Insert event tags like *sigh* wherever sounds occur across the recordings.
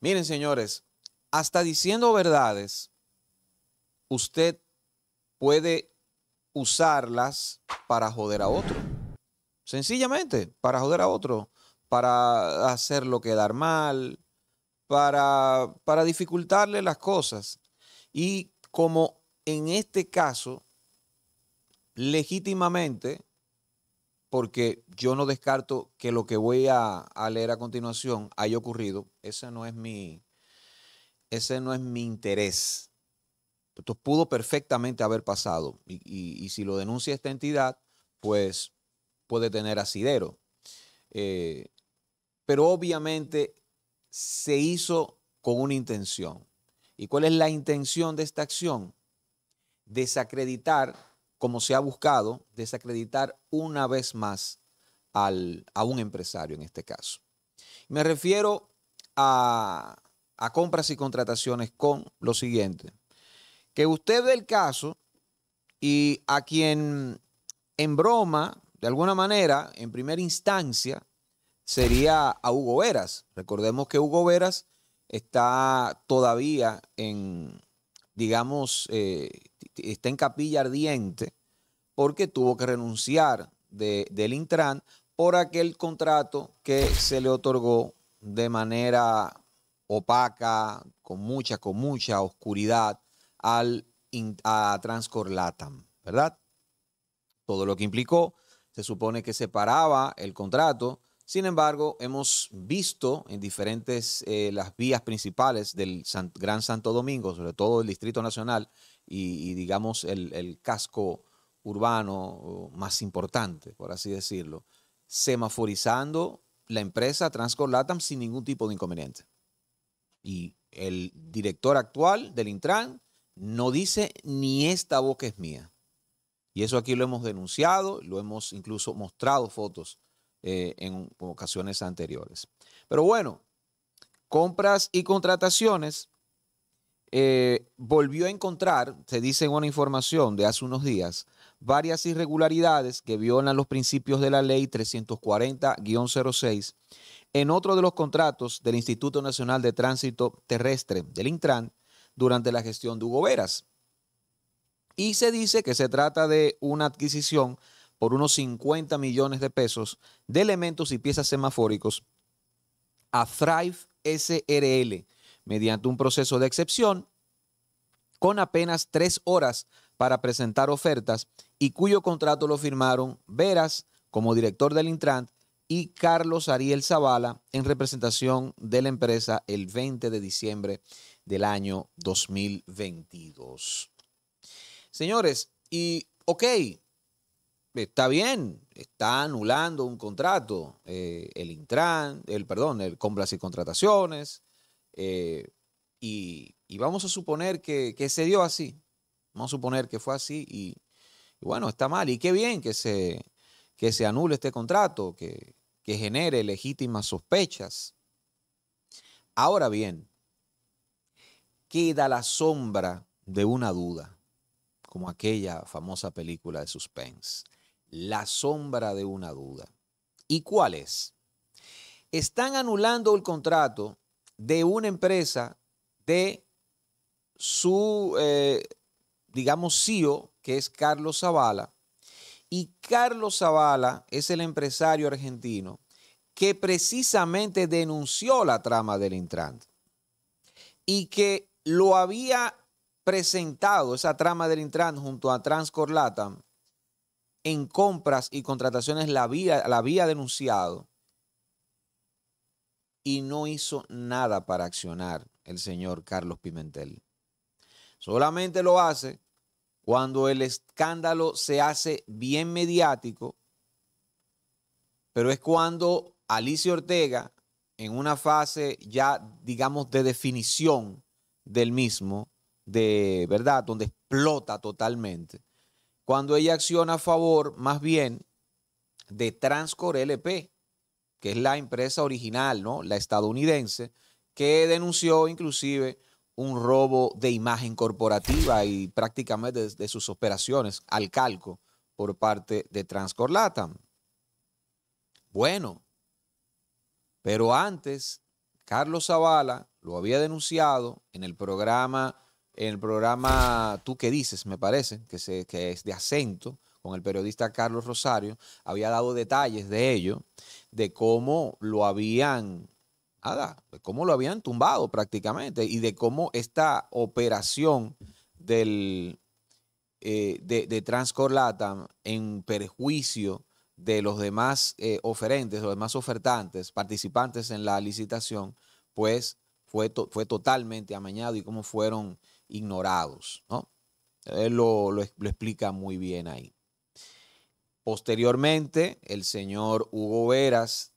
Miren, señores, hasta diciendo verdades, usted puede usarlas para joder a otro. Sencillamente, para joder a otro, para hacerlo quedar mal, para, para dificultarle las cosas. Y como en este caso, legítimamente, porque yo no descarto que lo que voy a, leer a continuación haya ocurrido. Ese no es mi, ese no es mi interés. Esto pudo perfectamente haber pasado. Y, si lo denuncia esta entidad, pues puede tener asidero. Eh, pero obviamente se hizo con una intención. ¿Y cuál es la intención de esta acción? Desacreditar como se ha buscado desacreditar una vez más a un empresario en este caso. Me refiero a, compras y contrataciones con lo siguiente, que usted ve el caso y a quien en broma, de alguna manera, en primera instancia, sería a Hugo Veras. Recordemos que Hugo Veras está todavía en, digamos, eh, está en capilla ardiente porque tuvo que renunciar del Intran por aquel contrato que se le otorgó de manera opaca, con mucha, con mucha oscuridad al, a Transcorlatam, ¿verdad? Todo lo que implicó, se supone que paraba el contrato, sin embargo, hemos visto en diferentes eh, las vías principales del Gran Santo Domingo, sobre todo el Distrito Nacional, y, digamos, el, casco urbano más importante, por así decirlo, semaforizando la empresa Transcor Latam sin ningún tipo de inconveniente. Y el director actual del Intran no dice ni esta boca es mía. Y eso aquí lo hemos denunciado, lo hemos incluso mostrado fotos eh, en ocasiones anteriores. Pero bueno, compras y contrataciones eh, volvió a encontrar, se dice en una información de hace unos días, varias irregularidades que violan los principios de la ley 340-06 en otro de los contratos del Instituto Nacional de Tránsito Terrestre, del Intran, durante la gestión de Hugo Veras. Y se dice que se trata de una adquisición por unos 50 millones de pesos de elementos y piezas semafóricos a Thrive SRL, mediante un proceso de excepción con apenas tres horas para presentar ofertas y cuyo contrato lo firmaron Veras como director del Intran y Carlos Ariel Zavala en representación de la empresa el 20 de diciembre del año 2022. Señores, y ok, está bien, está anulando un contrato, eh, el Intran, el perdón, el Compras y Contrataciones, eh, y, vamos a suponer que, se dio así. Vamos a suponer que fue así y, bueno, está mal. Y qué bien que se, que se anule este contrato, que, que genere legítimas sospechas. Ahora bien, queda la sombra de una duda, como aquella famosa película de suspense. La sombra de una duda. ¿Y cuál es? Están anulando el contrato de una empresa de su, eh, digamos, CEO, que es Carlos Zavala. Y Carlos Zavala es el empresario argentino que precisamente denunció la trama del Intran y que lo había presentado, esa trama del Intran junto a Transcorlatam, en compras y contrataciones la la había denunciado y no hizo nada para accionar el señor Carlos Pimentel. Solamente lo hace cuando el escándalo se hace bien mediático, pero es cuando Alicia Ortega, en una fase ya, digamos, de definición del mismo, de verdad, donde explota totalmente, cuando ella acciona a favor más bien de Transcor LP, que es la empresa original, ¿no? La estadounidense, que denunció inclusive un robo de imagen corporativa y prácticamente de, sus operaciones al calco por parte de Transcorlatam. Bueno, pero antes, Carlos Zavala lo había denunciado en el programa, en el programa Tú qué dices, me parece, que, que es de acento, con el periodista Carlos Rosario, había dado detalles de ello, de cómo lo habían, lo habían tumbado prácticamente y de cómo esta operación del, eh, de, de en perjuicio de los demás eh, oferentes, los demás ofertantes, participantes en la licitación, pues fue, fue totalmente amañado y cómo fueron ignorados, ¿no? Él lo explica muy bien ahí. Posteriormente, el señor Hugo Veras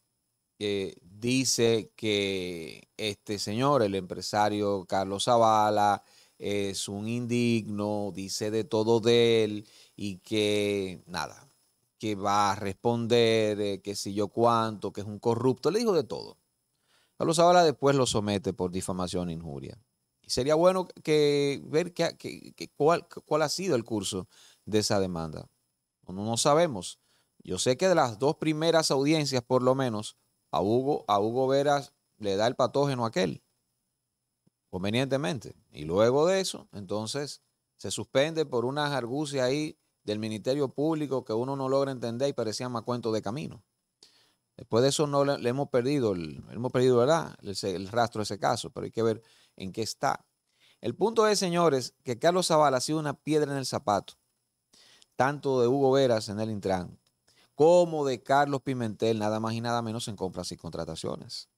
eh, dice que este señor, el empresario Carlos Zavala, es un indigno, dice de todo de él y que nada, que va a responder, eh, que si yo cuánto, que es un corrupto, le dijo de todo. Carlos Zavala después lo somete por difamación e injuria. Y sería bueno que ver cuál, cuál ha sido el curso de esa demanda. No, sabemos. Yo sé que de las dos primeras audiencias, por lo menos, a Hugo, a Hugo Veras le da el patógeno aquel, convenientemente. Y luego de eso, entonces, se suspende por unas argucias ahí del Ministerio Público que uno no logra entender y parecían más cuentos de camino. Después de eso no le, hemos perdido, el, hemos perdido El, el rastro de ese caso, pero hay que ver en qué está. El punto es, señores, que Carlos Zavala ha sido una piedra en el zapato tanto de Hugo Veras en el Intran como de Carlos Pimentel, nada más y nada menos en compras y contrataciones.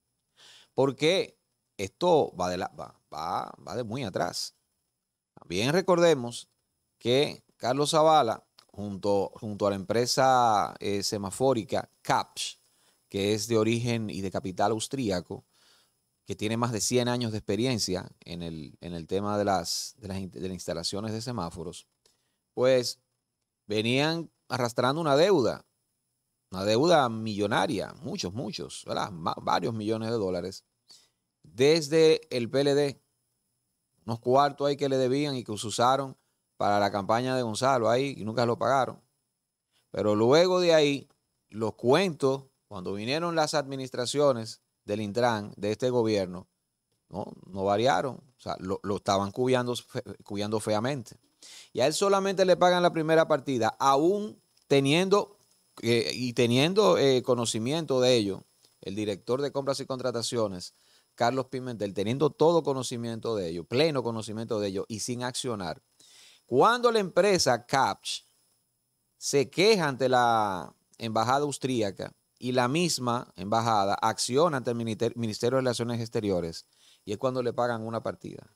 Porque esto va de, la, muy atrás. También recordemos que Carlos Zavala, junto, junto a la empresa eh, semafórica CAPS, que es de origen y de capital austríaco, que tiene más de 100 años de experiencia en el, tema de las, de las instalaciones de semáforos, pues venían arrastrando una deuda, una deuda millonaria, muchos, muchos, varios millones de dólares, desde el PLD, unos cuartos ahí que le debían y que usaron para la campaña de Gonzalo ahí y nunca lo pagaron. Pero luego de ahí, los cuentos, cuando vinieron las administraciones del Intran, de este gobierno, no, no variaron. O sea, lo, estaban cubriendo feamente. Y a él solamente le pagan la primera partida, aún teniendo eh, y teniendo eh, conocimiento de ello, el director de compras y contrataciones, Carlos Pimentel, teniendo todo conocimiento de ello, pleno conocimiento de ello y sin accionar. Cuando la empresa CAPCH se queja ante la embajada austríaca y la misma embajada acciona ante el Ministerio de Relaciones Exteriores y es cuando le pagan una partida.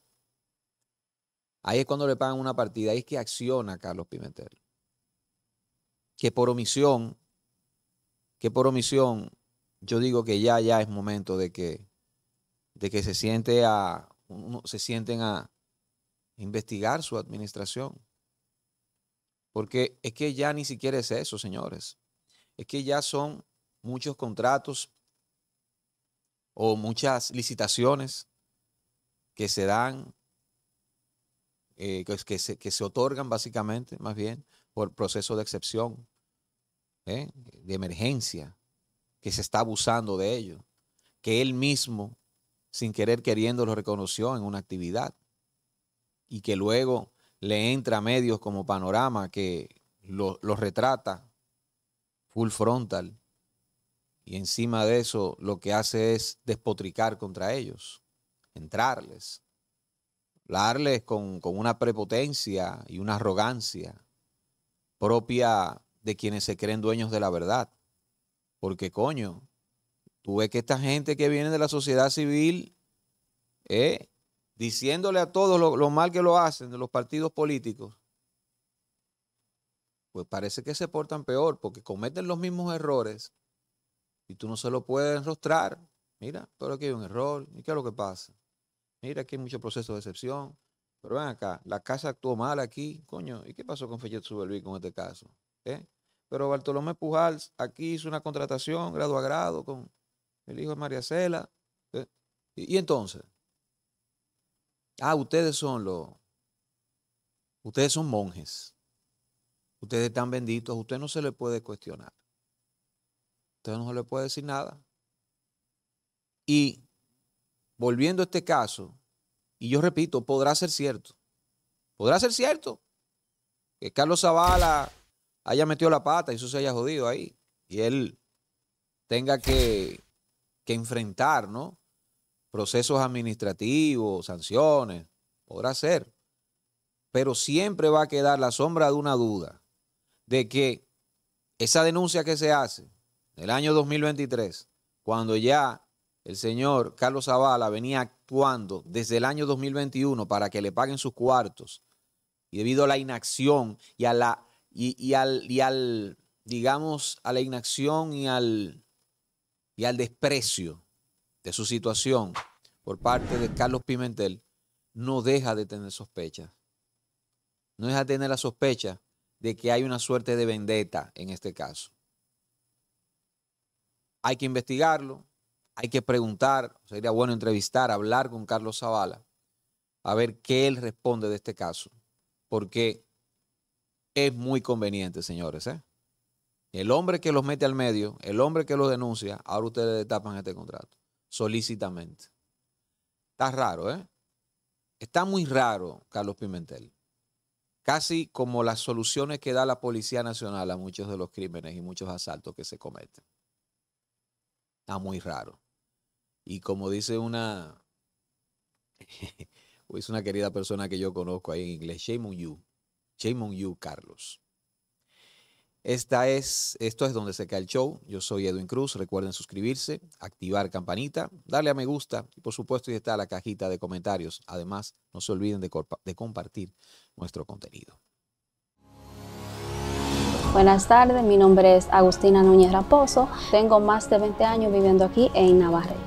Ahí es cuando le pagan una partida. Ahí es que acciona Carlos Pimentel. Que por omisión, que por omisión, yo digo que ya, ya es momento de que, de que se, siente a, se sienten a investigar su administración. Porque es que ya ni siquiera es eso, señores. Es que ya son muchos contratos o muchas licitaciones que se dan eh, que, se, otorgan básicamente, más bien, por proceso de excepción, ¿eh? de emergencia, que se está abusando de ello, que él mismo, sin querer queriendo, lo reconoció en una actividad y que luego le entra a medios como Panorama que lo, retrata full frontal y encima de eso lo que hace es despotricar contra ellos, entrarles Hablarles con, con una prepotencia y una arrogancia propia de quienes se creen dueños de la verdad. Porque coño, tú ves que esta gente que viene de la sociedad civil, eh, diciéndole a todos lo, lo, mal que lo hacen de los partidos políticos, pues parece que se portan peor porque cometen los mismos errores y tú no se lo puedes enrostrar. Mira, pero aquí hay un error. ¿Y qué es lo que pasa? Mira, aquí hay mucho proceso de excepción. Pero ven acá, la casa actuó mal aquí, coño. ¿Y qué pasó con Fechet Subelví con este caso? ¿Eh? Pero Bartolomé Pujals aquí hizo una contratación grado a grado con el hijo de María Cela. ¿eh? ¿Y, entonces? Ah, ustedes son los. Ustedes son monjes. Ustedes están benditos. usted no se le puede cuestionar. usted no se le puede decir nada. Y volviendo a este caso, y yo repito, podrá ser cierto. Podrá ser cierto que Carlos Zavala haya metido la pata y eso se haya jodido ahí. Y él tenga que, que enfrentar, ¿no? Procesos administrativos, sanciones. Podrá ser. Pero siempre va a quedar la sombra de una duda de que esa denuncia que se hace en el año 2023, cuando ya el señor Carlos Zavala venía actuando desde el año 2021 para que le paguen sus cuartos y debido a la inacción y al, digamos a la inacción y al y al desprecio de su situación por parte de Carlos Pimentel no deja de tener sospechas. No deja de tener la sospecha de que hay una suerte de vendetta en este caso. Hay que investigarlo, hay que preguntar, sería bueno entrevistar, hablar con Carlos Zavala, a ver qué él responde de este caso, porque es muy conveniente, señores. ¿eh? El hombre que los mete al medio, el hombre que los denuncia, ahora ustedes tapan este contrato, solícitamente. Está raro, ¿eh? Está muy raro, Carlos Pimentel. Casi como las soluciones que da la Policía Nacional a muchos de los crímenes y muchos asaltos que se cometen. Está muy raro. Y como dice una, *laughs* es una querida persona que yo conozco ahí en inglés, shame Yu, you, Yu you, Carlos. Esta es, esto es donde se cae el show. Yo soy Edwin Cruz. Recuerden suscribirse, activar campanita, darle a me gusta y por supuesto ahí está la cajita de comentarios. Además, no se olviden de, compartir nuestro contenido. Buenas tardes, mi nombre es Agustina Núñez Raposo. Tengo más de 20 años viviendo aquí en Navarrete